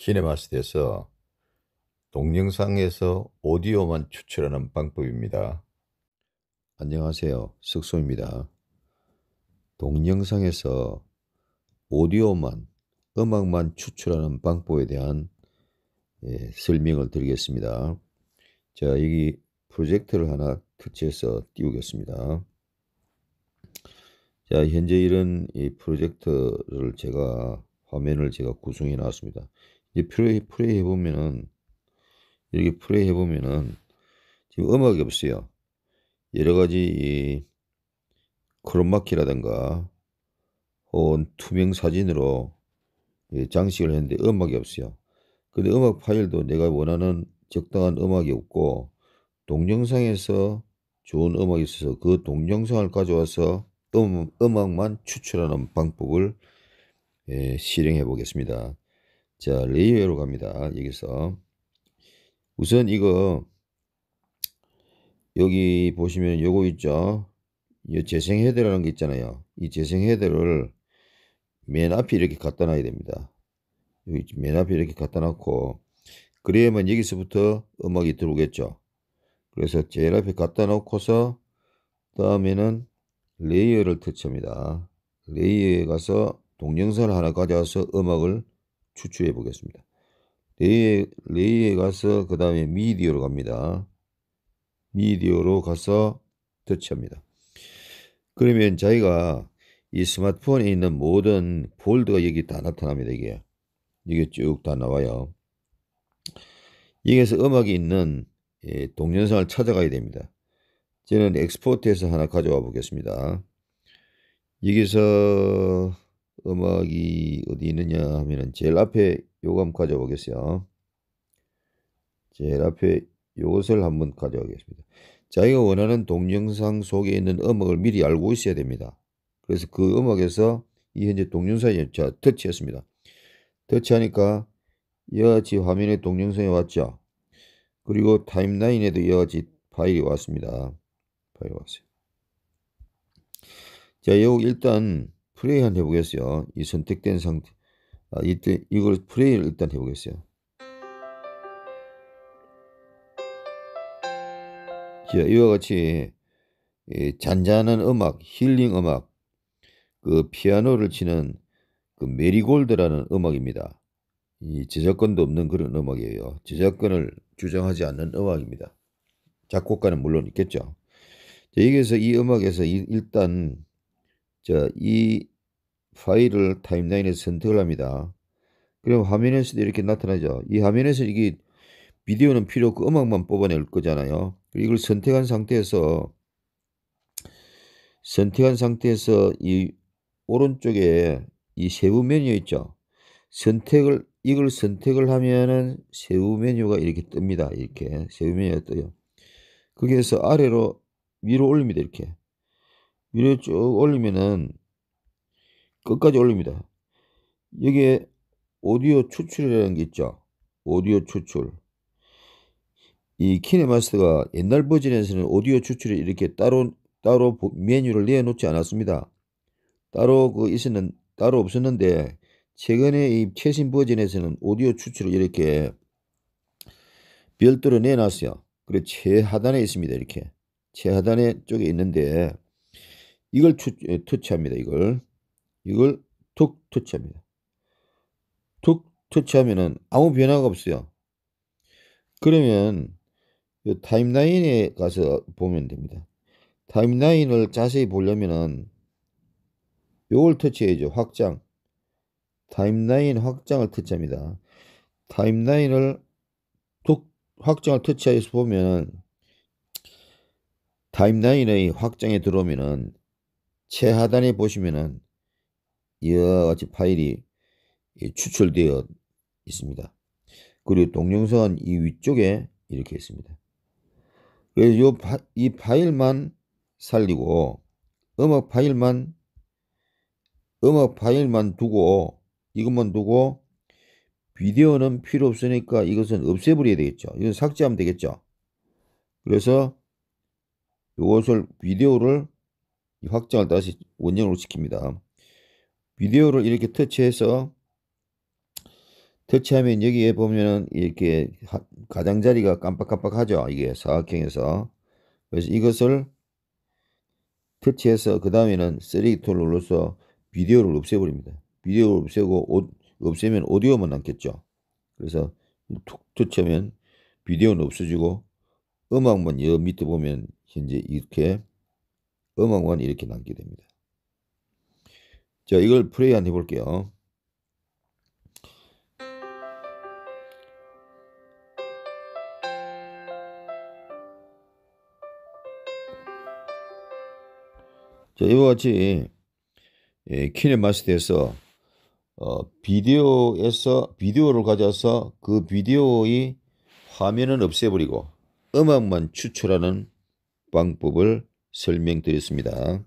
키네마스트에서 동영상에서 오디오만 추출하는 방법입니다. 안녕하세요. 석소입니다 동영상에서 오디오만, 음악만 추출하는 방법에 대한 예, 설명을 드리겠습니다. 자, 여기 프로젝트를 하나 터치해서 띄우겠습니다. 자, 현재 이런 이 프로젝트를 제가 화면을 제가 구성해 놨습니다. 이제 프레이, 플레이 해보면은, 이렇게 플레이 해보면은, 지금 음악이 없어요. 여러 가지 이 크롬마키라든가, 혹은 투명 사진으로 장식을 했는데 음악이 없어요. 근데 음악 파일도 내가 원하는 적당한 음악이 없고, 동영상에서 좋은 음악이 있어서 그 동영상을 가져와서 음, 악만 추출하는 방법을 예, 실행해 보겠습니다. 자, 레이어로 갑니다. 여기서. 우선 이거, 여기 보시면 요거 있죠? 이 재생 헤드라는 게 있잖아요. 이 재생 헤드를 맨 앞에 이렇게 갖다 놔야 됩니다. 여기 맨 앞에 이렇게 갖다 놓고, 그래야만 여기서부터 음악이 들어오겠죠. 그래서 제일 앞에 갖다 놓고서, 다음에는 레이어를 터치합니다. 레이어에 가서 동영상을 하나 가져와서 음악을 추출해 보겠습니다. 레이에, 레이에 가서 그 다음에 미디어로 갑니다. 미디어로 가서 터치합니다. 그러면 자기가 이 스마트폰에 있는 모든 폴드가 여기 다 나타납니다. 이게 이게 쭉 다 나와요. 여기에서 음악이 있는 예, 동영상을 찾아가야 됩니다. 저는 엑스포트해서 하나 가져와 보겠습니다. 여기서 음악이 어디 있느냐 하면은 제일 앞에 요거 한번 가져보겠어요. 제일 앞에 요것을 한번 가져오겠습니다 자기가 원하는 동영상 속에 있는 음악을 미리 알고 있어야 됩니다. 그래서 그 음악에서 이 현재 동영상에 자 터치했습니다. 터치하니까 여하튼 화면에 동영상이 왔죠. 그리고 타임라인에도 이와 같이 파일이 왔습니다. 파일이 왔어요. 자, 여기 일단 프레이한 해보겠어요. 이 선택된 상태 아, 이때 이걸 프레이를 일단 해보겠어요. 자, 이와 같이 잔잔한 음악, 힐링 음악, 그 피아노를 치는 그 메리골드라는 음악입니다. 이제작권도 없는 그런 음악이에요. 제작권을 주장하지 않는 음악입니다. 작곡가는 물론 있겠죠. 자, 여기서 이 음악에서 이, 일단 자, 이 파일을 타임라인에서 선택을 합니다. 그럼 화면에서도 이렇게 나타나죠. 이 화면에서 이게 비디오는 필요 없고 음악만 뽑아낼 거잖아요. 이걸 선택한 상태에서 선택한 상태에서 이 오른쪽에 이 세부 메뉴 있죠. 선택을 이걸 선택을 하면은 세부 메뉴가 이렇게 뜹니다. 이렇게 세부 메뉴가 떠요. 거기에서 아래로 위로 올립니다. 이렇게 위로 쭉 올리면은 끝까지 올립니다. 여기에 오디오 추출이라는 게 있죠. 오디오 추출. 이 키네마스터가 옛날 버전에서는 오디오 추출을 이렇게 따로 따로 메뉴를 내놓지 않았습니다. 따로 그 있었는 따로 없었는데 최근에 이 최신 버전에서는 오디오 추출을 이렇게 별도로 내놨어요. 그리고 최하단에 있습니다. 이렇게 최하단에 쪽에 있는데 이걸 투, 투치합니다. 예, 이걸 이걸 툭 투치합니다. 툭 투치하면은 아무 변화가 없어요. 그러면 타임라인에 가서 보면 됩니다. 타임라인을 자세히 보려면은 요걸 터치해야죠. 확장. 타임라인 확장을 터치합니다. 타임라인을 툭 확장을 터치해서 보면은 타임라인의 확장에 들어오면은 최하단에 보시면은 이와 같이 파일이 예, 추출되어 있습니다. 그리고 동영상 이 위쪽에 이렇게 있습니다. 그래서 요 파, 이 파일만 살리고 음악 파일만 음악 파일만 두고 이것만 두고 비디오는 필요 없으니까 이것은 없애버려야 되겠죠. 이건 삭제하면 되겠죠. 그래서 이것을 비디오를 이 확장을 다시 원형으로 시킵니다. 비디오를 이렇게 터치해서 터치하면 여기에 보면은 이렇게 가장자리가 깜빡깜빡하죠. 이게 사각형에서. 그래서 이것을 터치해서 그 다음에는 쓰레기툴을 눌러서 비디오를 없애버립니다. 비디오를 없애고 오, 없애면 오디오만 남겠죠. 그래서 툭 터치하면 비디오는 없어지고 음악만 여 밑에 보면 현재 이렇게 음항원 이렇게 남게 됩니다. 자, 이걸 플레이 한번 해볼게요. 자, 이와 같이 예, 키네마스터에서 어, 비디오에서 비디오를 가져서 그 비디오의 화면은 없애버리고 음악만 추출하는 방법을 설명드렸습니다.